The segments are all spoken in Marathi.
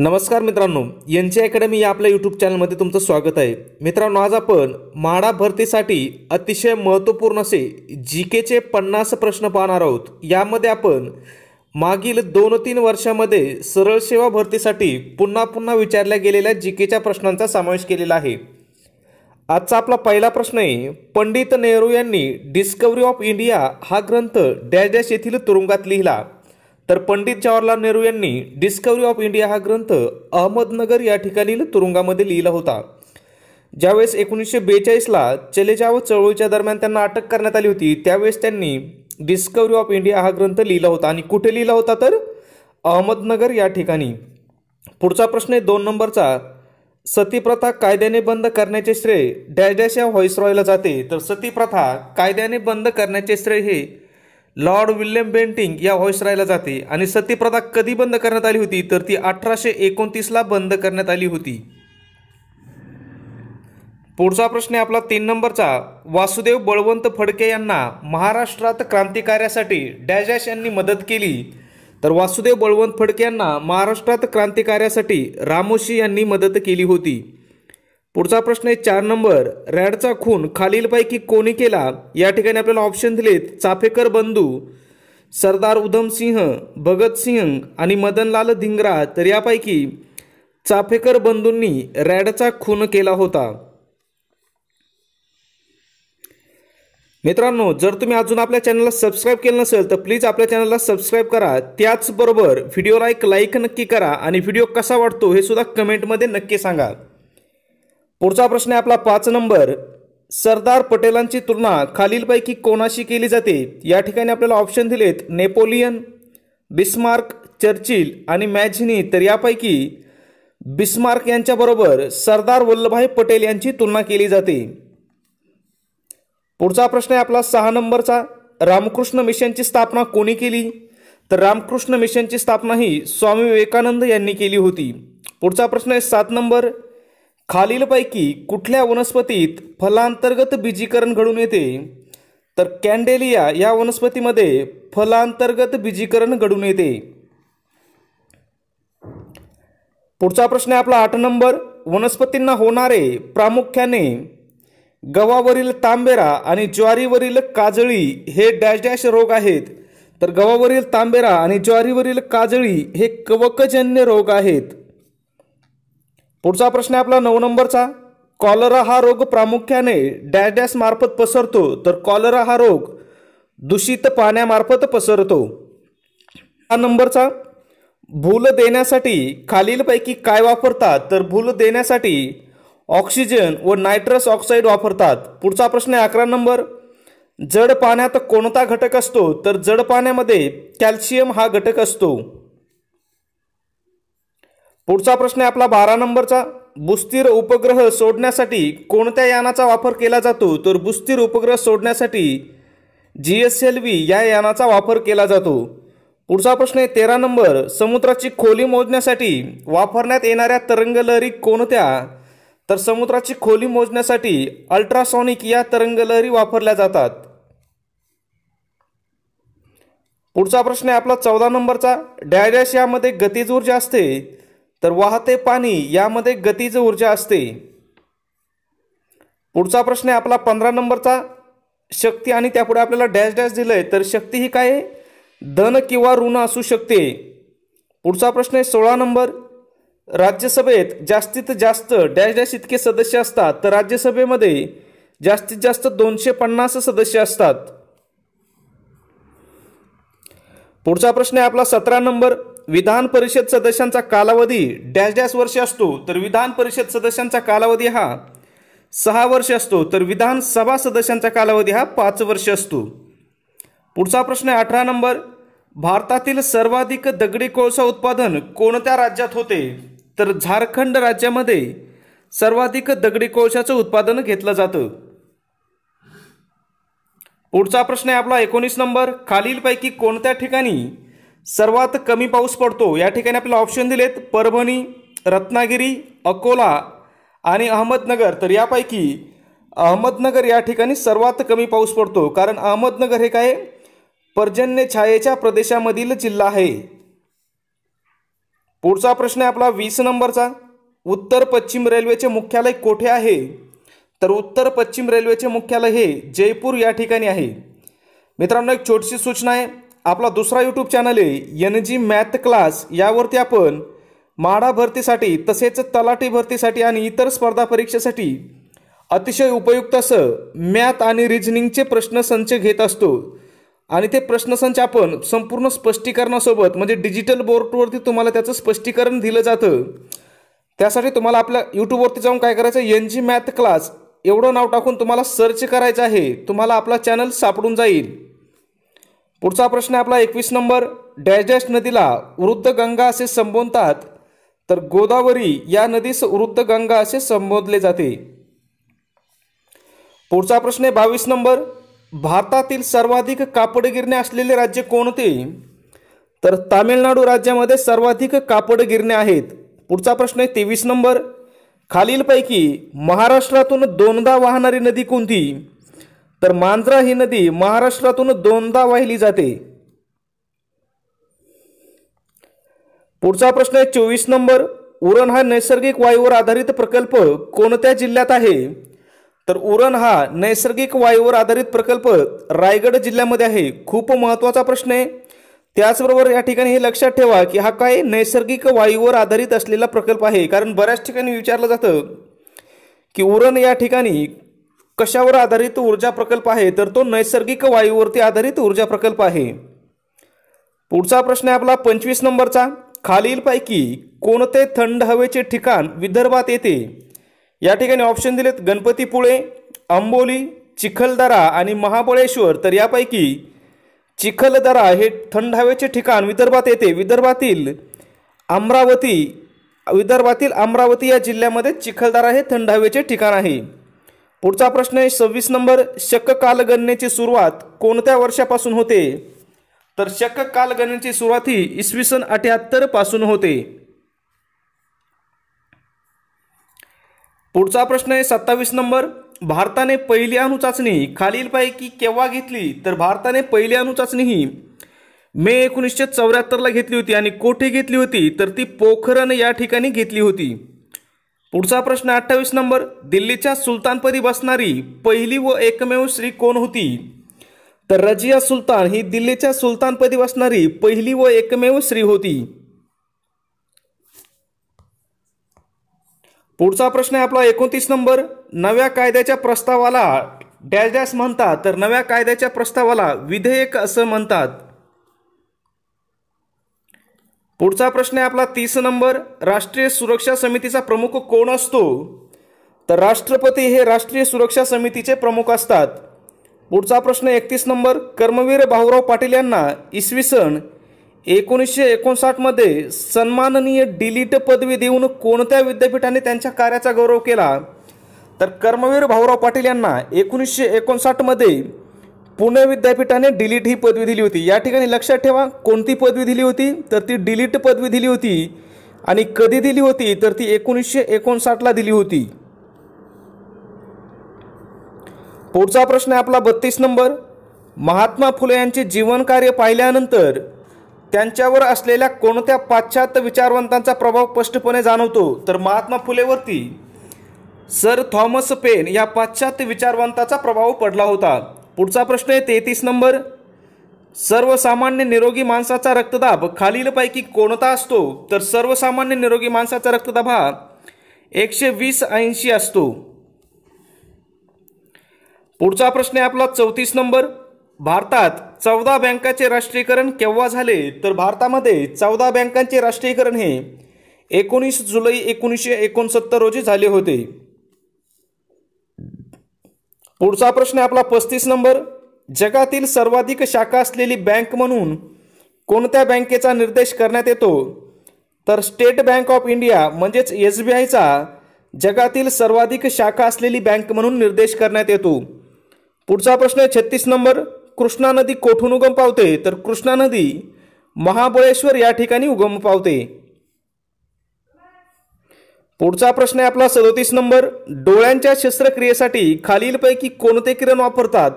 नमस्कार मित्रांनो यांची अकॅडमी या आपल्या यूट्यूब चॅनलमध्ये तुमचं स्वागत आहे मित्रांनो आज आपण म्हाडा भरतीसाठी अतिशय महत्त्वपूर्ण असे जी केचे पन्नास प्रश्न पाहणार आहोत यामध्ये आपण मागील दोन तीन वर्षामध्ये सरळ सेवा भरतीसाठी पुन्हा पुन्हा विचारल्या गेलेल्या जी केच्या प्रश्नांचा समावेश केलेला आहे आजचा आपला पहिला प्रश्न आहे पंडित नेहरू यांनी डिस्कवरी ऑफ इंडिया हा ग्रंथ डॅश डॅश येथील तुरुंगात लिहिला तर पंडित जवाहरलाल नेहरू यांनी डिस्कवरी ऑफ इंडिया हा ग्रंथ अहमदनगर या ठिकाणी तुरुंगामध्ये लिहिला होता ज्यावेळेस एकोणीसशे बेचाळीसला चले जाव चळवळीच्या दरम्यान त्यांना अटक करण्यात आली होती त्यावेळेस त्यांनी डिस्कवरी ऑफ इंडिया हा ग्रंथ लिहिला होता आणि कुठे लिहिला होता तर अहमदनगर या ठिकाणी पुढचा प्रश्न आहे दोन नंबरचा सतीप्रथा कायद्याने बंद करण्याचे श्रेय डॅश डॅश या व्हॉइस रॉयला जाते तर सतीप्रथा कायद्याने बंद करण्याचे श्रेय हे लॉर्ड विल्यम बेंटिंग या व्हॉइसरायला जाते आणि सत्यप्रदा कधी बंद करण्यात आली होती तर ती अठराशे एकोणतीसला बंद करण्यात आली होती पुढचा प्रश्न आहे आपला तीन नंबरचा वासुदेव बळवंत फडके यांना महाराष्ट्रात क्रांतिकार्यासाठी डॅजॅश यांनी मदत केली तर वासुदेव बळवंत फडके यांना महाराष्ट्रात क्रांतिकार्यासाठी रामोशी यांनी मदत केली होती पुढचा प्रश्न आहे चार नंबर रॅडचा खून खालीलपैकी कोणी केला या ठिकाणी आपल्याला ऑप्शन दिलेत चाफेकर बंधू सरदार उधमसिंह भगतसिंह आणि मदनलाल धिंगरा तर यापैकी चाफेकर बंधूंनी रॅडचा खून केला होता मित्रांनो जर तुम्ही अजून आपल्या चॅनलला सबस्क्राईब केलं नसेल तर प्लीज आपल्या चॅनलला सबस्क्राईब करा त्याचबरोबर व्हिडिओला एक लाईक नक्की करा आणि व्हिडिओ कसा वाटतो हे सुद्धा कमेंटमध्ये नक्की सांगा पुढचा प्रश्न आहे आपला पाच नंबर सरदार पटेलांची तुलना खालीलपैकी कोणाशी केली जाते या ठिकाणी आपल्याला ऑप्शन दिलेत नेपोलियन बिस्मार्क चर्चिल आणि मॅझिनी तर यापैकी बिस्मार्क यांच्याबरोबर सरदार वल्लभभाई पटेल यांची तुलना केली जाते पुढचा प्रश्न आहे आपला सहा नंबरचा रामकृष्ण मिशनची स्थापना कोणी केली तर रामकृष्ण मिशनची स्थापना ही स्वामी विवेकानंद यांनी केली होती पुढचा प्रश्न आहे सात नंबर खालीलपैकी कुठल्या वनस्पतीत फलांतर्गत बीजीकरण घडून येते तर कॅन्डेलिया या वनस्पतीमध्ये फलांतर्गत बीजीकरण घडून येते पुढचा प्रश्न आहे आपला आठ नंबर वनस्पतींना होणारे प्रामुख्याने गव्हावरील तांबेरा आणि ज्वारीवरील काजळी हे डॅश डॅश रोग आहेत तर गव्हावरील तांबेरा आणि ज्वारीवरील काजळी हे कवकजन्य रोग आहेत पुढचा प्रश्न आहे आपला नऊ नंबरचा कॉलरा हा रोग प्रामुख्याने डॅश डॅश मार्फत पसरतो तर कॉलरा हा रोग दूषित पाण्यामार्फत पसरतो हा नंबरचा भूल देण्यासाठी खालीलपैकी काय वापरतात तर भूल देण्यासाठी ऑक्सिजन व नायट्रस ऑक्साईड वापरतात पुढचा प्रश्न आहे अकरा नंबर जड पाण्यात कोणता घटक असतो तर जड पाण्यामध्ये कॅल्शियम हा घटक असतो पुढचा प्रश्न आहे आपला बारा नंबरचा बुस्तीर उपग्रह सोडण्यासाठी कोणत्या यानाचा वापर केला जातो तर बुस्तीर उपग्रह सोडण्यासाठी जी एस एल व्ही या यानाचा वापर केला जातो पुढचा प्रश्न आहे तेरा नंबर समुद्राची खोली मोजण्यासाठी वापरण्यात येणाऱ्या तरंगलहरी कोणत्या तर समुद्राची खोली मोजण्यासाठी अल्ट्रासॉनिक या तरंगलहरी वापरल्या जातात पुढचा प्रश्न आहे आपला चौदा नंबरचा डॅश यामध्ये गतीजूर ऊर्जा असते तर वाहते पाणी यामध्ये गतीज ऊर्जा असते पुढचा प्रश्न आहे आपला पंधरा नंबरचा शक्ती आणि त्यापुढे आपल्याला डॅश डॅश दिलं आहे तर शक्ती ही काय धन किंवा ऋण असू शकते पुढचा प्रश्न आहे सोळा नंबर राज्यसभेत जास्तीत जास्त डॅश डॅश इतके सदस्य असतात तर राज्यसभेमध्ये जास्तीत जास्त दोनशे पन्नास सदस्य असतात पुढचा प्रश्न आहे आपला सतरा नंबर विधान परिषद सदस्यांचा कालावधी डॅश डॅश वर्ष असतो तर विधान परिषद सदस्यांचा कालावधी हा सहा वर्ष असतो तर विधानसभा सदस्यांचा कालावधी हा पाच वर्ष असतो पुढचा प्रश्न आहे अठरा नंबर भारतातील सर्वाधिक दगडी कोळसा उत्पादन कोणत्या राज्यात होते तर झारखंड राज्यामध्ये सर्वाधिक दगडी कोळशाचं उत्पादन घेतलं जातं पुढचा प्रश्न आहे आपला एकोणीस नंबर खालीलपैकी कोणत्या ठिकाणी सर्वात कमी पाऊस पडतो या ठिकाणी आपल्याला ऑप्शन दिलेत परभणी रत्नागिरी अकोला आणि अहमदनगर तर यापैकी अहमदनगर या ठिकाणी सर्वात कमी पाऊस पडतो कारण अहमदनगर हे काय पर्जन्य छायेच्या प्रदेशामधील जिल्हा आहे पुढचा प्रश्न आहे आपला वीस नंबरचा उत्तर पश्चिम रेल्वेचे मुख्यालय कोठे आहे तर उत्तर पश्चिम रेल्वेचे मुख्यालय हे जयपूर या ठिकाणी आहे मित्रांनो एक छोटीशी सूचना आहे आपला दुसरा यूट्यूब चॅनल आहे एन जी मॅथ क्लास यावरती आपण माडा भरतीसाठी तसेच तलाठी भरतीसाठी आणि इतर स्पर्धा परीक्षेसाठी अतिशय उपयुक्त असं मॅथ आणि रिजनिंगचे प्रश्नसंच घेत असतो आणि ते प्रश्नसंच आपण संपूर्ण स्पष्टीकरणासोबत म्हणजे डिजिटल बोर्डवरती तुम्हाला त्याचं स्पष्टीकरण दिलं जातं त्यासाठी तुम्हाला आपल्या यूट्यूबवरती जाऊन काय करायचं एन जी मॅथ क्लास एवढं नाव टाकून तुम्हाला सर्च करायचं आहे तुम्हाला आपला चॅनल सापडून जाईल पुढचा प्रश्न आहे आपला एकवीस नंबर डॅजॅश नदीला वृद्ध गंगा असे संबोधतात तर गोदावरी या नदीस वृद्ध गंगा असे संबोधले जाते पुढचा प्रश्न आहे बावीस नंबर भारतातील सर्वाधिक कापड कापडगिरण्या असलेले राज्य कोणते तर तामिळनाडू राज्यामध्ये सर्वाधिक कापड कापडगिरण्या आहेत पुढचा प्रश्न आहे तेवीस नंबर खालीलपैकी महाराष्ट्रातून दोनदा वाहणारी नदी कोणती तर मांजरा ही नदी महाराष्ट्रातून दोनदा वाहिली जाते पुढचा प्रश्न आहे चोवीस नंबर उरण हा नैसर्गिक वायूवर आधारित प्रकल्प कोणत्या जिल्ह्यात आहे तर उरण हा नैसर्गिक वायूवर आधारित प्रकल्प रायगड जिल्ह्यामध्ये आहे खूप महत्त्वाचा प्रश्न आहे त्याचबरोबर या ठिकाणी हे लक्षात ठेवा की हा काय नैसर्गिक वायूवर आधारित असलेला प्रकल्प आहे कारण बऱ्याच ठिकाणी विचारलं जातं की उरण या ठिकाणी कशावर आधारित ऊर्जा प्रकल्प आहे तर तो नैसर्गिक वायूवरती आधारित ऊर्जा प्रकल्प आहे पुढचा प्रश्न आहे आपला पंचवीस नंबरचा खालीलपैकी कोणते थंड हवेचे ठिकाण विदर्भात येते या ठिकाणी ऑप्शन दिलेत गणपतीपुळे आंबोली चिखलदरा आणि महाबळेश्वर तर यापैकी चिखलदरा हे थंड हवेचे ठिकाण विदर्भात येते विदर्भातील अमरावती विदर्भातील अमरावती या जिल्ह्यामध्ये चिखलदरा हे थंड हवेचे ठिकाण आहे पुढचा प्रश्न आहे सव्वीस नंबर शक कालगणनेची सुरुवात कोणत्या वर्षापासून होते तर शक कालगणनेची सुरुवात ही इसवी सन अठ्याहत्तर पासून होते पुढचा प्रश्न आहे सत्तावीस नंबर भारताने पहिली अणुचाचणी खालीलपैकी केव्हा घेतली तर भारताने पहिली अणुचाचणी ही मे एकोणीसशे चौऱ्याहत्तरला घेतली होती आणि कोठे घेतली होती तर ती पोखरण या ठिकाणी घेतली होती पुढचा प्रश्न अठ्ठावीस नंबर दिल्लीच्या सुलतानपदी बसणारी पहिली व एकमेव स्त्री कोण होती तर रजिया सुलतान ही दिल्लीच्या सुलतानपदी बसणारी पहिली व एकमेव स्त्री होती पुढचा प्रश्न आहे आपला एकोणतीस नंबर नव्या कायद्याच्या प्रस्तावाला डॅश डॅश म्हणतात तर नव्या कायद्याच्या प्रस्तावाला विधेयक असं म्हणतात पुढचा प्रश्न आहे आपला तीस नंबर राष्ट्रीय सुरक्षा समितीचा प्रमुख कोण असतो तर राष्ट्रपती हे राष्ट्रीय सुरक्षा समितीचे प्रमुख असतात पुढचा प्रश्न एकतीस नंबर कर्मवीर भाऊराव पाटील यांना इसवी सन एकोणीसशे एकोणसाठमध्ये सन्माननीय डिलीट पदवी देऊन कोणत्या विद्यापीठाने त्यांच्या कार्याचा गौरव केला तर कर्मवीर भाऊराव पाटील यांना एकोणीसशे एकोणसाठमध्ये पुणे विद्यापीठाने डिलीट ही पदवी दिली होती या ठिकाणी लक्षात ठेवा कोणती पदवी दिली होती तर ती डिलीट पदवी दिली होती आणि कधी दिली होती तर ती एकोणीसशे एकोणसाठला दिली होती पुढचा प्रश्न आहे आपला बत्तीस नंबर महात्मा फुले यांचे जीवनकार्य पाहिल्यानंतर त्यांच्यावर असलेल्या कोणत्या पाश्चात्य विचारवंतांचा प्रभाव स्पष्टपणे जाणवतो तर महात्मा फुलेवरती सर थॉमस पेन या पाश्चात्य विचारवंताचा प्रभाव पडला होता पुढचा प्रश्न आहे तेहतीस नंबर सर्वसामान्य निरोगी माणसाचा रक्तदाब खालीलपैकी कोणता असतो तर सर्वसामान्य निरोगी माणसाचा रक्तदाब हा एकशे वीस ऐंशी असतो पुढचा प्रश्न आहे आपला चौतीस नंबर भारतात चौदा बँकाचे राष्ट्रीयकरण केव्हा झाले तर भारतामध्ये चौदा बँकांचे राष्ट्रीयकरण हे एकोणीस जुलै एकोणीसशे एकोणसत्तर रोजी झाले होते पुढचा प्रश्न आहे आपला पस्तीस नंबर जगातील सर्वाधिक शाखा असलेली बँक म्हणून कोणत्या बँकेचा निर्देश करण्यात येतो तर स्टेट बँक ऑफ इंडिया म्हणजेच एस बी आयचा जगातील सर्वाधिक शाखा असलेली बँक म्हणून निर्देश करण्यात येतो पुढचा प्रश्न छत्तीस नंबर कृष्णा नदी कोठून उगम पावते तर कृष्णा नदी महाबळेश्वर या ठिकाणी उगम पावते पुढचा प्रश्न आहे आपला सदोतीस नंबर डोळ्यांच्या शस्त्रक्रियेसाठी खालीलपैकी कोणते किरण वापरतात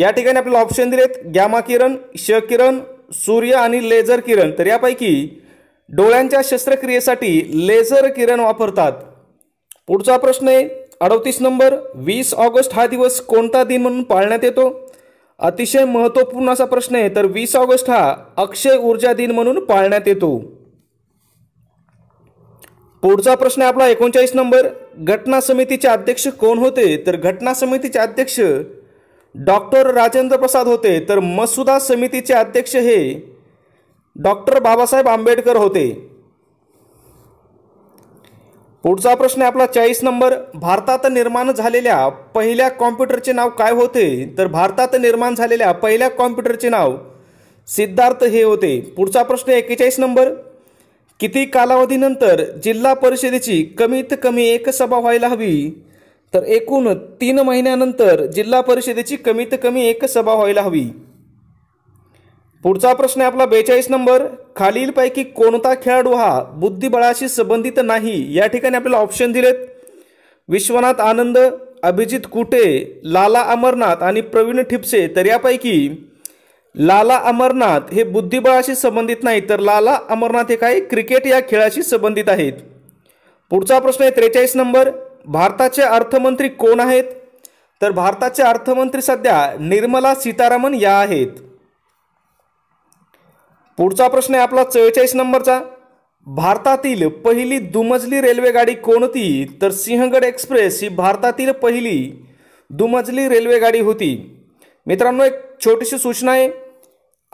या ठिकाणी आपल्याला ऑप्शन दिलेत गॅमा किरण श किरण सूर्य आणि लेझर किरण तर यापैकी डोळ्यांच्या शस्त्रक्रियेसाठी लेझर किरण वापरतात पुढचा प्रश्न आहे अडतीस नंबर वीस ऑगस्ट हा दिवस कोणता दिन म्हणून पाळण्यात येतो अतिशय महत्त्वपूर्ण असा प्रश्न आहे तर वीस ऑगस्ट हा अक्षय ऊर्जा दिन म्हणून पाळण्यात येतो पुढचा प्रश्न आपला एकोणचाळीस नंबर घटना समितीचे अध्यक्ष कोण होते तर घटना समितीचे अध्यक्ष डॉक्टर राजेंद्र प्रसाद होते तर मसुदा समितीचे अध्यक्ष हे डॉक्टर बाबासाहेब आंबेडकर होते पुढचा प्रश्न आपला चाळीस नंबर भारतात निर्माण झालेल्या पहिल्या कॉम्प्युटरचे नाव काय होते तर भारतात निर्माण झालेल्या पहिल्या कॉम्प्युटरचे नाव सिद्धार्थ हे होते पुढचा प्रश्न एक्केचाळीस नंबर किती कालावधीनंतर जिल्हा परिषदेची कमीत कमी एक सभा व्हायला हवी तर एकूण तीन महिन्यानंतर जिल्हा परिषदेची कमीत कमी एक सभा व्हायला हवी पुढचा प्रश्न आपला बेचाळीस नंबर खालीलपैकी कोणता खेळाडू हा बुद्धिबळाशी संबंधित नाही या ठिकाणी आपल्याला ऑप्शन दिलेत विश्वनाथ आनंद अभिजित कुटे लाला अमरनाथ आणि प्रवीण ठिपसे तर यापैकी लाला अमरनाथ हे बुद्धिबळाशी संबंधित नाही तर लाला अमरनाथ हे काय क्रिकेट या खेळाशी संबंधित आहेत पुढचा प्रश्न आहे त्रेचाळीस नंबर भारताचे अर्थमंत्री कोण आहेत तर भारताचे अर्थमंत्री सध्या निर्मला सीतारामन या आहेत पुढचा प्रश्न आहे आपला चव्वेचाळीस नंबरचा भारतातील पहिली दुमजली रेल्वेगाडी कोणती तर सिंहगड एक्सप्रेस ही भारतातील पहिली दुमजली रेल्वेगाडी होती मित्रांनो एक छोटीशी सूचना आहे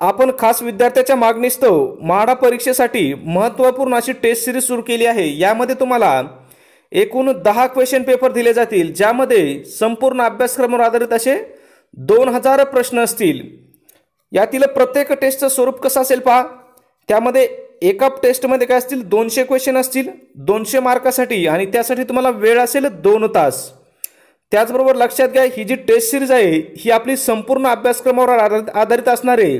आपण खास विद्यार्थ्याच्या मागणीस्तव माडा परीक्षेसाठी महत्त्वपूर्ण अशी टेस्ट सिरीज सुरू केली आहे यामध्ये तुम्हाला एकूण दहा क्वेश्चन पेपर दिले जातील ज्यामध्ये संपूर्ण अभ्यासक्रमावर आधारित असे दोन हजार प्रश्न असतील यातील प्रत्येक टेस्टचं स्वरूप कसं असेल पहा त्यामध्ये एका टेस्टमध्ये काय असतील दोनशे क्वेश्चन असतील दोनशे मार्कासाठी आणि त्यासाठी तुम्हाला वेळ असेल दोन तास त्याचबरोबर लक्षात घ्या ही जी टेस्ट सिरीज आहे ही आपली संपूर्ण अभ्यासक्रमावर आधारित असणार आहे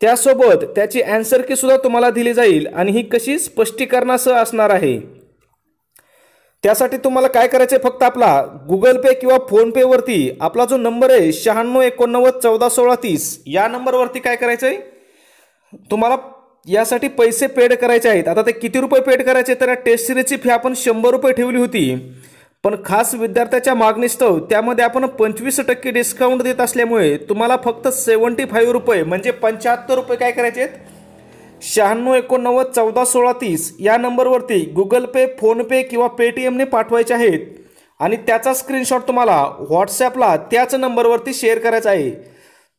त्यासोबत त्याची अँसर की सुद्धा तुम्हाला दिली जाईल आणि ही कशी स्पष्टीकरणासह असणार आहे त्यासाठी तुम्हाला काय करायचे फक्त आपला गुगल पे किंवा वरती आपला जो नंबर आहे शहाण्णव एकोणनव्वद चौदा सोळा तीस या नंबरवरती काय करायचं आहे तुम्हाला यासाठी पैसे पेड करायचे आहेत आता ते किती रुपये पेड करायचे तर या टेस्ट सिरीजची फी आपण शंभर रुपये ठेवली होती पण खास विद्यार्थ्याच्या मागणीस्तव त्यामध्ये आपण पंचवीस टक्के डिस्काउंट देत असल्यामुळे तुम्हाला फक्त सेवन्टी फाईव्ह रुपये म्हणजे पंच्याहत्तर रुपये काय करायचे आहेत शहाण्णव एकोणनव्वद चौदा सोळा तीस या नंबरवरती गुगल पे फोनपे किंवा पेटीएमने पाठवायचे आहेत आणि त्याचा स्क्रीनशॉट तुम्हाला व्हॉट्सॲपला त्याच नंबरवरती शेअर करायचा आहे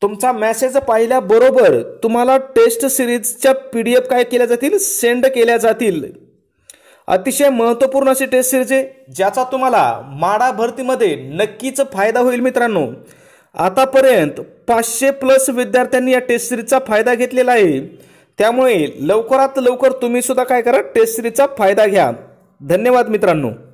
तुमचा मॅसेज पाहिल्याबरोबर तुम्हाला टेस्ट सिरीजच्या पी डी एफ काय केल्या जातील सेंड केल्या जातील अतिशय महत्त्वपूर्ण अशी टेस्ट सिरीज आहे ज्याचा तुम्हाला माडा भरतीमध्ये नक्कीच फायदा होईल मित्रांनो आतापर्यंत पाचशे प्लस विद्यार्थ्यांनी या टेस्ट सिरीजचा फायदा घेतलेला आहे त्यामुळे लवकरात लवकर तुम्ही सुद्धा काय करा टेस्ट सिरीजचा फायदा घ्या धन्यवाद मित्रांनो